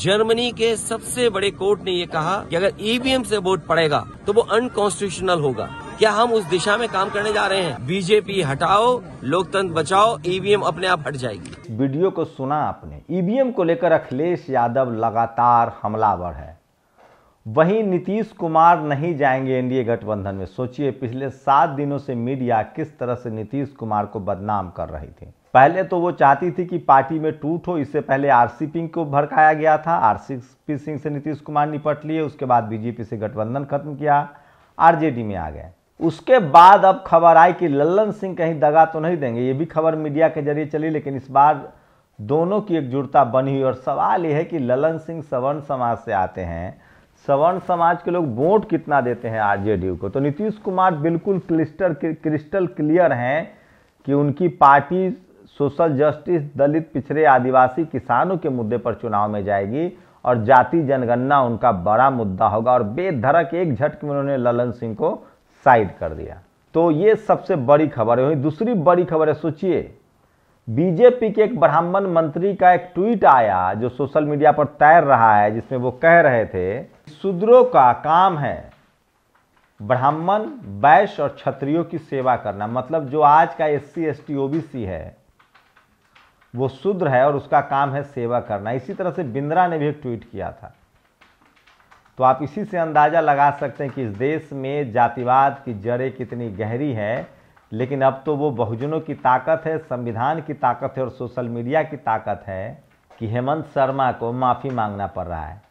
Germany के सबसे बड़े कोर्ट ने ये कहा कि अगर ईवीएम e से वोट पड़ेगा तो वो अनकॉन्स्टिट्यूशनल होगा क्या हम उस दिशा में काम करने जा रहे हैं बीजेपी हटाओ लोकतंत्र बचाओ ईवीएम e अपने आप हट जाएगी वीडियो को सुना आपने ईवीएम e को लेकर अखिलेश यादव लगातार हमलावर है वहीं नीतीश कुमार नहीं जाएंगे एनडीए गठबंधन में सोचिए पिछले सात दिनों से मीडिया किस तरह से नीतीश कुमार को बदनाम कर रही थी पहले तो वो चाहती थी कि पार्टी में टूट हो इससे पहले सी पिंग को भड़काया गया था आरसीपी सिंह से नीतीश कुमार निपट लिए उसके बाद बीजेपी से गठबंधन खत्म किया आरजेडी में आ गए उसके बाद अब खबर आई कि लल्लन सिंह कहीं दगा तो नहीं देंगे ये भी खबर मीडिया के जरिए चली लेकिन इस बार दोनों की एकजुटता बनी हुई और सवाल यह है कि ललन सिंह सवर्ण समाज से आते हैं सवर्ण समाज के लोग वोट कितना देते हैं आरजेडी को तो नीतीश कुमार बिल्कुल क्लिस्टर क्रिस्टल क्लियर हैं कि उनकी पार्टी सोशल जस्टिस दलित पिछड़े आदिवासी किसानों के मुद्दे पर चुनाव में जाएगी और जाति जनगणना उनका बड़ा मुद्दा होगा और बेधड़क एक झटके में उन्होंने ललन सिंह को साइड कर दिया तो ये सबसे बड़ी खबर है दूसरी बड़ी खबर है सोचिए बीजेपी के एक ब्राह्मण मंत्री का एक ट्वीट आया जो सोशल मीडिया पर तैर रहा है जिसमें वो कह रहे थे शूद्रों का काम है ब्राह्मण वैश्य और क्षत्रियों की सेवा करना मतलब जो आज का S C S T OBC C है वो शूद्र है और उसका काम है सेवा करना इसी तरह से बिंद्रा ने भी एक ट्वीट किया था तो आप इसी से अंदाज़ा लगा सकते हैं कि इस देश में जातिवाद की जड़ें कितनी गहरी है लेकिन अब तो वो बहुजनों की ताकत है संविधान की ताकत है और सोशल मीडिया की ताकत है कि हेमंत शर्मा को माफ़ी मांगना पड़ रहा है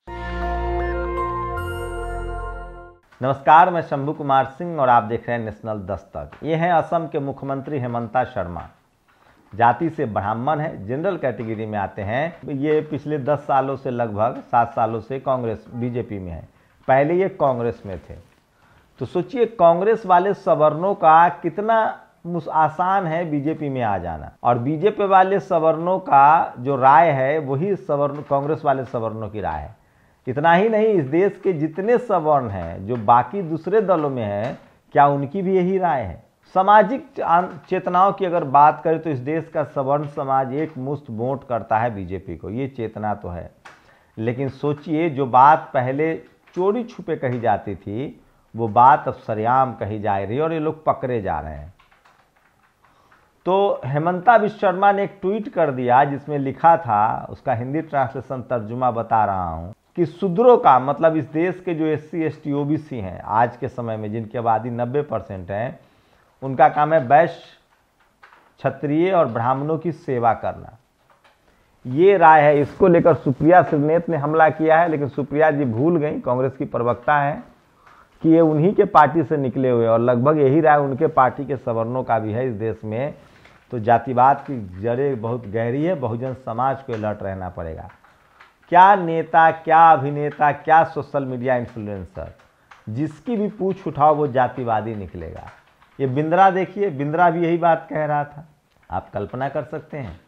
नमस्कार मैं शंभू कुमार सिंह और आप देख रहे हैं नेशनल दस्तक ये हैं असम के मुख्यमंत्री हेमंता शर्मा जाति से ब्राह्मण है जनरल कैटेगरी में आते हैं ये पिछले दस सालों से लगभग सात सालों से कांग्रेस बीजेपी में है पहले ये कांग्रेस में थे तो सोचिए कांग्रेस वाले सवर्णों का कितना आसान है बीजेपी में आ जाना और बीजेपी वाले सवर्णों का जो राय है वही सवर्ण कांग्रेस वाले सवर्णों की राय है इतना ही नहीं इस देश के जितने सवर्ण हैं जो बाकी दूसरे दलों में हैं क्या उनकी भी यही राय है सामाजिक चेतनाओं की अगर बात करें तो इस देश का सवर्ण समाज एक मुस्त वोट करता है बीजेपी को ये चेतना तो है लेकिन सोचिए जो बात पहले चोरी छुपे कही जाती थी वो बात अब सरेआम कही जा रही है और ये लोग पकड़े जा रहे हैं तो हेमंता विश्व शर्मा ने एक ट्वीट कर दिया जिसमें लिखा था उसका हिंदी ट्रांसलेशन तर्जुमा बता रहा हूँ कि सुदरों का मतलब इस देश के जो S C S T O B C हैं आज के समय में जिनकी आबादी नब्बे परसेंट हैं उनका काम है वैश्य क्षत्रिय और ब्राह्मणों की सेवा करना ये राय है इसको लेकर सुप्रिया सिरनेत ने हमला किया है लेकिन सुप्रिया जी भूल गई कांग्रेस की प्रवक्ता है कि ये उन्हीं के पार्टी से निकले हुए और लगभग यही राय उनके पार्टी के सवर्णों का भी है इस देश में तो जातिवाद की जड़ें बहुत गहरी है बहुजन समाज को अलर्ट रहना पड़ेगा क्या नेता क्या अभिनेता क्या सोशल मीडिया इन्फ्लुएंसर जिसकी भी पूछ उठाओ वो जातिवादी निकलेगा ये बिंद्रा देखिए बिंद्रा भी यही बात कह रहा था आप कल्पना कर सकते हैं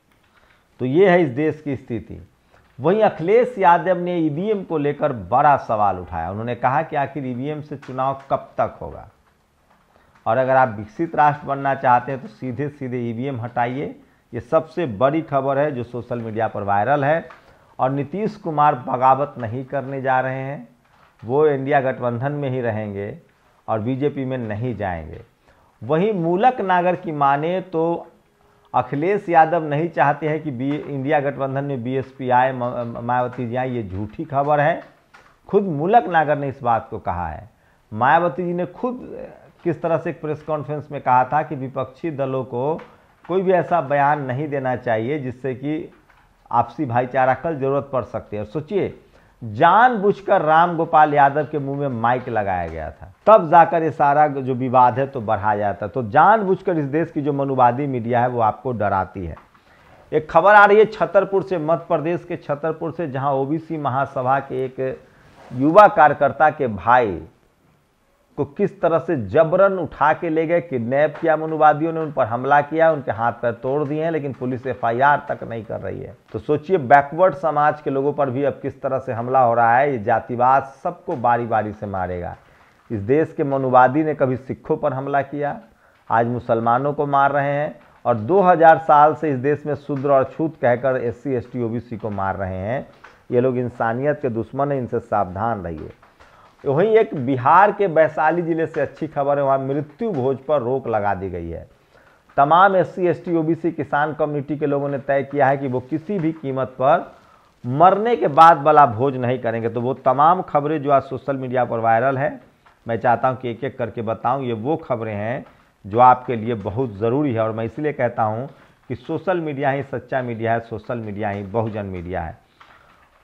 तो ये है इस देश की स्थिति वहीं अखिलेश यादव ने ईवीएम को लेकर बड़ा सवाल उठाया उन्होंने कहा कि आखिर ईवीएम से चुनाव कब तक होगा और अगर आप विकसित राष्ट्र बनना चाहते हैं तो सीधे सीधे ईवीएम हटाइए ये सबसे बड़ी खबर है जो सोशल मीडिया पर वायरल है और नीतीश कुमार बगावत नहीं करने जा रहे हैं वो इंडिया गठबंधन में ही रहेंगे और बीजेपी में नहीं जाएंगे वहीं मूलक नागर की माने तो अखिलेश यादव नहीं चाहते हैं कि बी इंडिया गठबंधन में बीएसपी आए मायावती जी आए ये झूठी खबर है खुद मूलक नागर ने इस बात को कहा है मायावती जी ने खुद किस तरह से एक प्रेस कॉन्फ्रेंस में कहा था कि विपक्षी दलों को कोई भी ऐसा बयान नहीं देना चाहिए जिससे कि आपसी भाईचारा कल जरूरत पड़ सकती है और सोचिए जानबूझकर रामगोपाल यादव के मुंह में माइक लगाया गया था तब जाकर ये सारा जो विवाद है तो बढ़ा जाता तो जानबूझकर इस देश की जो मनुवादी मीडिया है वो आपको डराती है एक खबर आ रही है छतरपुर से मध्य प्रदेश के छतरपुर से जहां ओबीसी महासभा के एक युवा कार्यकर्ता के भाई को किस तरह से जबरन उठा के ले गए किडनैप किया मनुवादियों ने उन पर हमला किया उनके हाथ पैर तोड़ दिए हैं लेकिन पुलिस एफ तक नहीं कर रही है तो सोचिए बैकवर्ड समाज के लोगों पर भी अब किस तरह से हमला हो रहा है ये जातिवाद सबको बारी बारी से मारेगा इस देश के मनुवादी ने कभी सिखों पर हमला किया आज मुसलमानों को मार रहे हैं और दो साल से इस देश में शूद्र और छूत कहकर एस सी एस को मार रहे हैं ये लोग इंसानियत के दुश्मन हैं इनसे सावधान रहिए वहीं एक बिहार के वैशाली जिले से अच्छी खबर है वहाँ मृत्यु भोज पर रोक लगा दी गई है तमाम S C S T O B C किसान कम्युनिटी के लोगों ने तय किया है कि वो किसी भी कीमत पर मरने के बाद वाला भोज नहीं करेंगे तो वो तमाम खबरें जो आज सोशल मीडिया पर वायरल है मैं चाहता हूँ कि एक एक करके बताऊँ ये वो खबरें हैं जो आपके लिए बहुत ज़रूरी है और मैं इसलिए कहता हूँ कि सोशल मीडिया ही सच्चा मीडिया है सोशल मीडिया ही बहुजन मीडिया है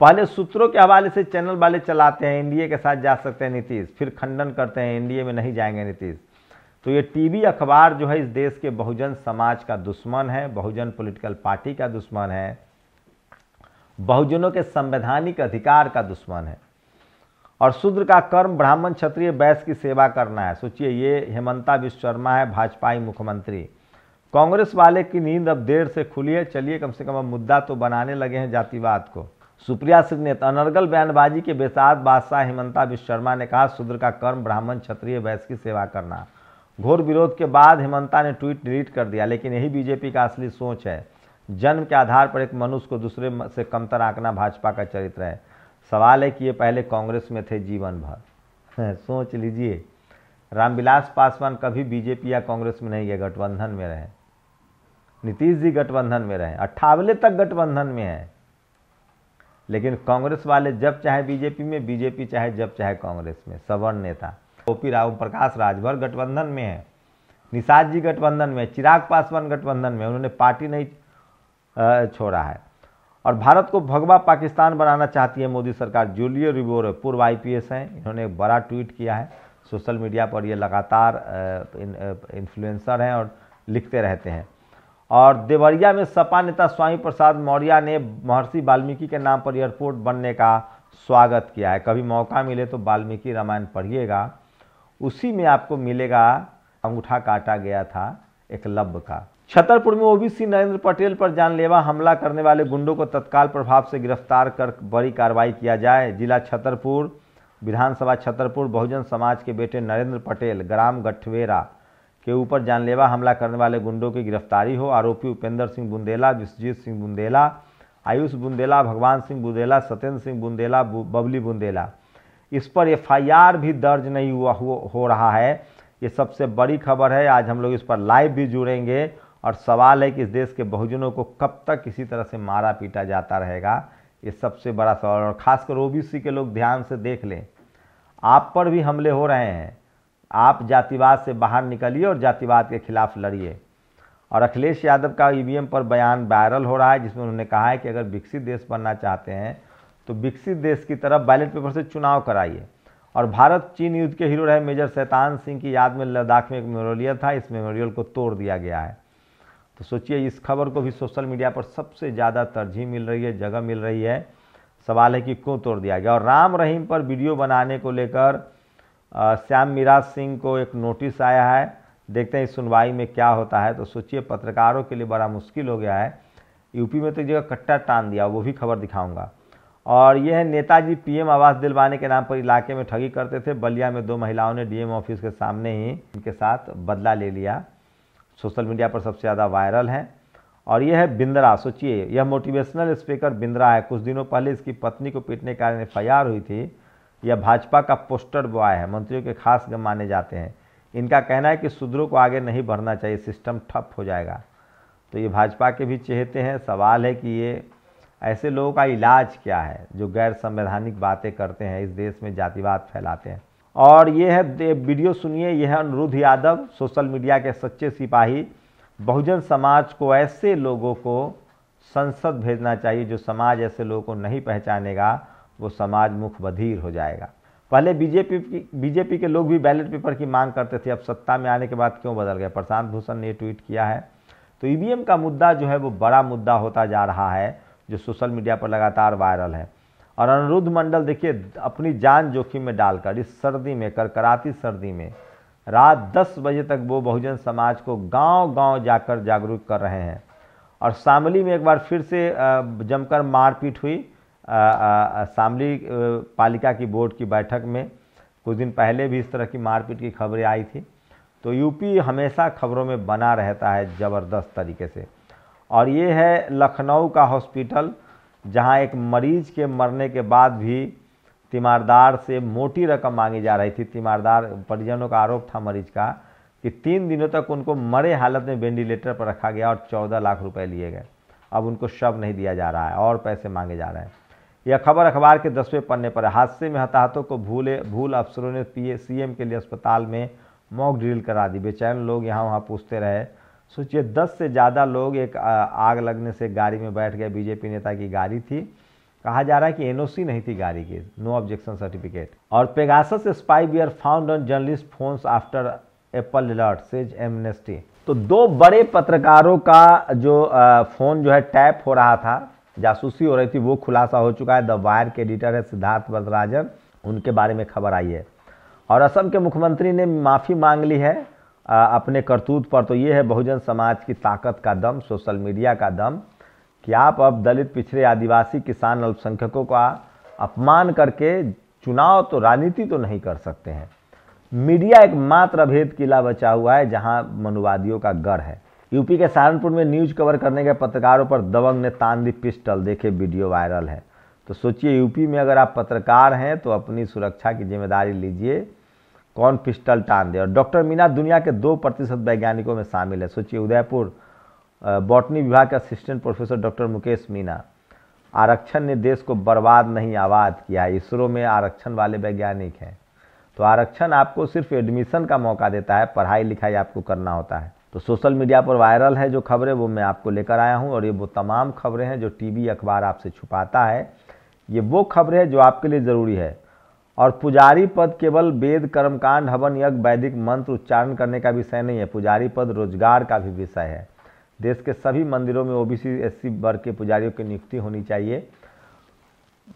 पहले सूत्रों के हवाले से चैनल वाले चलाते हैं एनडीए के साथ जा सकते हैं नीतीश फिर खंडन करते हैं एनडीए में नहीं जाएंगे नीतीश तो ये टीवी अखबार जो है इस देश के बहुजन समाज का दुश्मन है बहुजन पॉलिटिकल पार्टी का दुश्मन है बहुजनों के संवैधानिक अधिकार का दुश्मन है और शूद्र का कर्म ब्राह्मण क्षत्रिय बैस की सेवा करना है सोचिए ये हेमंता विश्व शर्मा है भाजपाई मुख्यमंत्री कांग्रेस वाले की नींद अब देर से खुली है चलिए कम से कम अब मुद्दा तो बनाने लगे हैं जातिवाद को सुप्रिया सिंह ने अनर्गल बयानबाजी के बेसात बादशाह हेमंता विश्व शर्मा ने कहा शूद्र का कर्म ब्राह्मण क्षत्रिय वैश्य की सेवा करना घोर विरोध के बाद हेमंता ने ट्वीट डिलीट कर दिया लेकिन यही बीजेपी का असली सोच है जन्म के आधार पर एक मनुष्य को दूसरे से कमतर आंकना भाजपा का चरित्र है सवाल है कि ये पहले कांग्रेस में थे जीवन भर सोच लीजिए रामविलास पासवान कभी बीजेपी या कांग्रेस में नहीं गए गठबंधन में रहे नीतीश जी गठबंधन में रहे अट्ठावले तक गठबंधन में है लेकिन कांग्रेस वाले जब चाहे बीजेपी में बीजेपी चाहे जब चाहे कांग्रेस में सवर्ण नेता पी राव प्रकाश राजभर गठबंधन में है निषाद जी गठबंधन में चिराग पासवान गठबंधन में उन्होंने पार्टी नहीं छोड़ा है और भारत को भगवा पाकिस्तान बनाना चाहती है मोदी सरकार जूलियो रिबोर पूर्व आईपीएस हैं इन्होंने एक बड़ा ट्वीट किया है सोशल मीडिया पर ये लगातार इन्फ्लुएंसर हैं और लिखते रहते हैं और देवरिया में सपा नेता स्वामी प्रसाद मौर्य ने महर्षि वाल्मीकि के नाम पर एयरपोर्ट बनने का स्वागत किया है कभी मौका मिले तो वाल्मीकि रामायण पढ़िएगा उसी में आपको मिलेगा अंगूठा काटा गया था एक लब्ब का छतरपुर में ओबीसी नरेंद्र पटेल पर जानलेवा हमला करने वाले गुंडों को तत्काल प्रभाव से गिरफ्तार कर बड़ी कार्रवाई किया जाए जिला छतरपुर विधानसभा छतरपुर बहुजन समाज के बेटे नरेंद्र पटेल ग्राम गठवेरा के ऊपर जानलेवा हमला करने वाले गुंडों की गिरफ्तारी हो आरोपी उपेंद्र सिंह बुंदेला विश्वजीत सिंह बुंदेला आयुष बुंदेला भगवान सिंह बुंदेला सत्येंद्र सिंह बुंदेला बबली बुंदेला इस पर एफआईआर भी दर्ज नहीं हुआ हो, हो रहा है ये सबसे बड़ी खबर है आज हम लोग इस पर लाइव भी जुड़ेंगे और सवाल है कि इस देश के बहुजनों को कब तक इसी तरह से मारा पीटा जाता रहेगा ये सबसे बड़ा सवाल और खासकर ओबीसी के लोग ध्यान से देख लें आप पर भी हमले हो रहे हैं आप जातिवाद से बाहर निकलिए और जातिवाद के खिलाफ लड़िए और अखिलेश यादव का ई पर बयान वायरल हो रहा है जिसमें उन्होंने कहा है कि अगर विकसित देश बनना चाहते हैं तो विकसित देश की तरफ बैलेट पेपर से चुनाव कराइए और भारत चीन युद्ध के हीरो रहे मेजर शैतान सिंह की याद में लद्दाख में एक मेमोरियल था इस मेमोरियल को तोड़ दिया गया है तो सोचिए इस खबर को भी सोशल मीडिया पर सबसे ज़्यादा तरजीह मिल रही है जगह मिल रही है सवाल है कि क्यों तोड़ दिया गया और राम रहीम पर वीडियो बनाने को लेकर श्याम मीराज सिंह को एक नोटिस आया है देखते हैं इस सुनवाई में क्या होता है तो सोचिए पत्रकारों के लिए बड़ा मुश्किल हो गया है यूपी में तो जगह कट्टा टान दिया वो भी खबर दिखाऊंगा और यह है नेताजी पीएम आवास दिलवाने के नाम पर इलाके में ठगी करते थे बलिया में दो महिलाओं ने डीएम ऑफिस के सामने ही इनके साथ बदला ले लिया सोशल मीडिया पर सबसे ज़्यादा वायरल है और यह है बिंद्रा सोचिए यह मोटिवेशनल स्पीकर बिंद्रा है कुछ दिनों पहले इसकी पत्नी को पीटने के कारण एफ हुई थी यह भाजपा का पोस्टर बॉय है मंत्रियों के खास माने जाते हैं इनका कहना है कि शूद्रों को आगे नहीं बढ़ना चाहिए सिस्टम ठप हो जाएगा तो ये भाजपा के भी चेहते हैं सवाल है कि ये ऐसे लोगों का इलाज क्या है जो गैर संवैधानिक बातें करते हैं इस देश में जातिवाद फैलाते हैं और ये है वीडियो सुनिए यह है अनुरुद्ध यादव सोशल मीडिया के सच्चे सिपाही बहुजन समाज को ऐसे लोगों को संसद भेजना चाहिए जो समाज ऐसे लोगों को नहीं पहचानेगा वो समाज मुख बधिर हो जाएगा पहले बीजेपी की बीजेपी के लोग भी बैलेट पेपर की मांग करते थे अब सत्ता में आने के बाद क्यों बदल गए प्रशांत भूषण ने ट्वीट किया है तो ई का मुद्दा जो है वो बड़ा मुद्दा होता जा रहा है जो सोशल मीडिया पर लगातार वायरल है और अनुरुद्ध मंडल देखिए अपनी जान जोखिम में डालकर इस सर्दी में करकराती सर्दी में रात 10 बजे तक वो बहुजन समाज को गांव-गांव जाकर जागरूक कर रहे हैं और शामली में एक बार फिर से जमकर मारपीट हुई शामली पालिका की बोर्ड की बैठक में कुछ दिन पहले भी इस तरह की मारपीट की खबरें आई थी तो यूपी हमेशा खबरों में बना रहता है ज़बरदस्त तरीके से और ये है लखनऊ का हॉस्पिटल जहाँ एक मरीज के मरने के बाद भी तीमारदार से मोटी रकम मांगी जा रही थी तीमारदार परिजनों का आरोप था मरीज का कि तीन दिनों तक उनको मरे हालत में वेंटिलेटर पर रखा गया और चौदह लाख रुपए लिए गए अब उनको शव नहीं दिया जा रहा है और पैसे मांगे जा रहे हैं यह खबर अखबार के दसवें पन्ने पर हादसे में हताहतों को भूले भूल अफसरों ने पीए सीएम के लिए अस्पताल में मॉक ड्रिल करा दी बेचैन लोग यहाँ वहाँ पूछते रहे सोचिए दस से ज़्यादा लोग एक आग लगने से गाड़ी में बैठ गए बीजेपी नेता की गाड़ी थी कहा जा रहा है कि एनओसी नहीं थी गाड़ी की नो ऑब्जेक्शन सर्टिफिकेट और पेगासस बियर found on journalist phones after Apple alert says Amnesty तो दो बड़े पत्रकारों का जो फ़ोन जो है टैप हो रहा था जासूसी हो रही थी वो खुलासा हो चुका है द वायर के एडिटर है सिद्धार्थ वरदराजन उनके बारे में खबर आई है और असम के मुख्यमंत्री ने माफ़ी मांग ली है अपने करतूत पर तो ये है बहुजन समाज की ताकत का दम सोशल मीडिया का दम कि आप अब दलित पिछड़े आदिवासी किसान अल्पसंख्यकों का अपमान करके चुनाव तो राजनीति तो नहीं कर सकते हैं मीडिया एक मात्र अभेद किला बचा हुआ है जहां मनुवादियों का गढ़ है यूपी के सहारनपुर में न्यूज कवर करने गए पत्रकारों पर दबंग ने तान दी पिस्टल देखे वीडियो वायरल है तो सोचिए यूपी में अगर आप पत्रकार हैं तो अपनी सुरक्षा की जिम्मेदारी लीजिए कौन पिस्टल टान दे और डॉक्टर मीना दुनिया के दो प्रतिशत वैज्ञानिकों में शामिल है सोचिए उदयपुर बॉटनी विभाग के assistant professor doctor Mukesh Meena आरक्षण ने देश को बर्बाद नहीं आबाद किया है इसरो में आरक्षण वाले वैज्ञानिक हैं तो आरक्षण आपको सिर्फ एडमिशन का मौका देता है पढ़ाई लिखाई आपको करना होता है तो सोशल मीडिया पर वायरल है जो खबरें वो मैं आपको लेकर आया हूँ और ये वो तमाम खबरें हैं जो टीवी अखबार आपसे छुपाता है ये वो खबरें हैं जो आपके लिए ज़रूरी है और पुजारी पद केवल वेद कर्मकांड हवन यज्ञ वैदिक मंत्र उच्चारण करने का विषय नहीं है पुजारी पद रोजगार का भी विषय है देश के सभी मंदिरों में ओबीसी एससी वर्ग के पुजारियों की नियुक्ति होनी चाहिए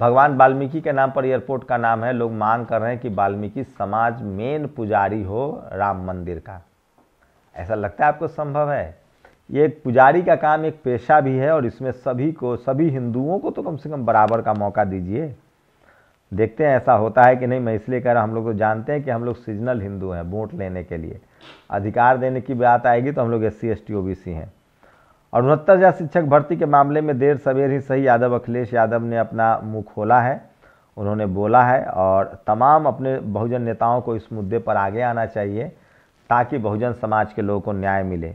भगवान वाल्मीकि के नाम पर एयरपोर्ट का नाम है लोग मांग कर रहे हैं कि वाल्मीकि समाज मेन पुजारी हो राम मंदिर का ऐसा लगता है आपको संभव है ये एक पुजारी का काम एक पेशा भी है और इसमें सभी को सभी हिंदुओं को तो कम से कम बराबर का मौका दीजिए देखते हैं ऐसा होता है कि नहीं मैं इसलिए कह रहा हम लोग तो जानते हैं कि हम लोग सीजनल हिंदू हैं वोट लेने के लिए अधिकार देने की बात आएगी तो हम लोग S C S T O B C हैं और उनहत्तर हजार शिक्षक भर्ती के मामले में देर सवेर ही सही यादव अखिलेश यादव ने अपना मुँह खोला है उन्होंने बोला है और तमाम अपने बहुजन नेताओं को इस मुद्दे पर आगे आना चाहिए ताकि बहुजन समाज के लोगों को न्याय मिले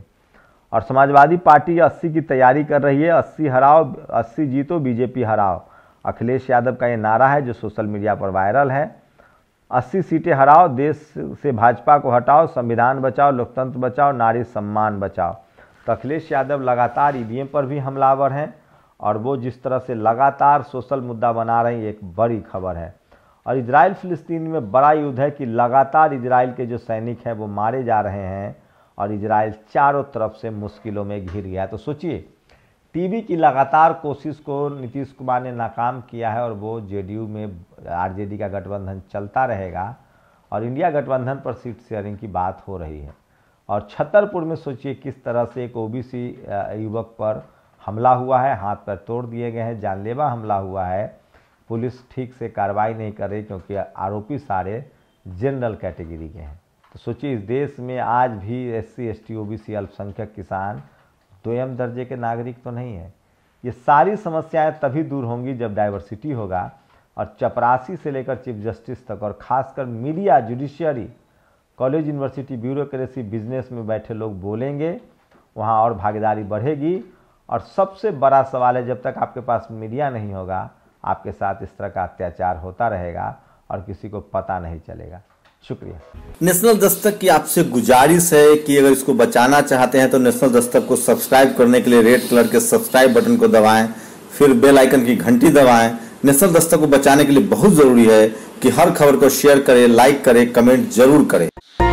और समाजवादी पार्टी अस्सी की तैयारी कर रही है अस्सी हराओ अस्सी जीतो बीजेपी हराओ अखिलेश यादव का ये नारा है जो सोशल मीडिया पर वायरल है अस्सी सीटें हराओ देश से भाजपा को हटाओ संविधान बचाओ लोकतंत्र बचाओ नारी सम्मान बचाओ तो अखिलेश यादव लगातार ई पर भी हमलावर हैं और वो जिस तरह से लगातार सोशल मुद्दा बना रहे हैं एक बड़ी खबर है और इसराइल फ़िलिस्तीन में बड़ा युद्ध है कि लगातार इसराइल के जो सैनिक हैं वो मारे जा रहे हैं और इसराइल चारों तरफ से मुश्किलों में घिर गया तो सोचिए टीवी की लगातार कोशिश को नीतीश कुमार ने नाकाम किया है और वो जेडीयू में आरजेडी का गठबंधन चलता रहेगा और इंडिया गठबंधन पर सीट शेयरिंग की बात हो रही है और छतरपुर में सोचिए किस तरह से एक ओबीसी युवक पर हमला हुआ है हाथ पर तोड़ दिए गए हैं जानलेवा हमला हुआ है पुलिस ठीक से कार्रवाई नहीं कर रही क्योंकि आरोपी सारे जनरल कैटेगरी के हैं तो सोचिए इस देश में आज भी S C S T O B C अल्पसंख्यक किसान दोयम दर्जे के नागरिक तो नहीं है ये सारी समस्याएं तभी दूर होंगी जब डाइवर्सिटी होगा और चपरासी से लेकर चीफ जस्टिस तक और खासकर media judiciary college university bureaucracy business में बैठे लोग बोलेंगे वहाँ और भागीदारी बढ़ेगी और सबसे बड़ा सवाल है जब तक आपके पास मीडिया नहीं होगा आपके साथ इस तरह का अत्याचार होता रहेगा और किसी को पता नहीं चलेगा शुक्रिया नेशनल दस्तक की आपसे गुजारिश है कि अगर इसको बचाना चाहते हैं तो नेशनल दस्तक को सब्सक्राइब करने के लिए रेड कलर के सब्सक्राइब बटन को दबाएं फिर बेल आइकन की घंटी दबाएं नेशनल दस्तक को बचाने के लिए बहुत ज़रूरी है कि हर खबर को शेयर करें लाइक करें कमेंट जरूर करें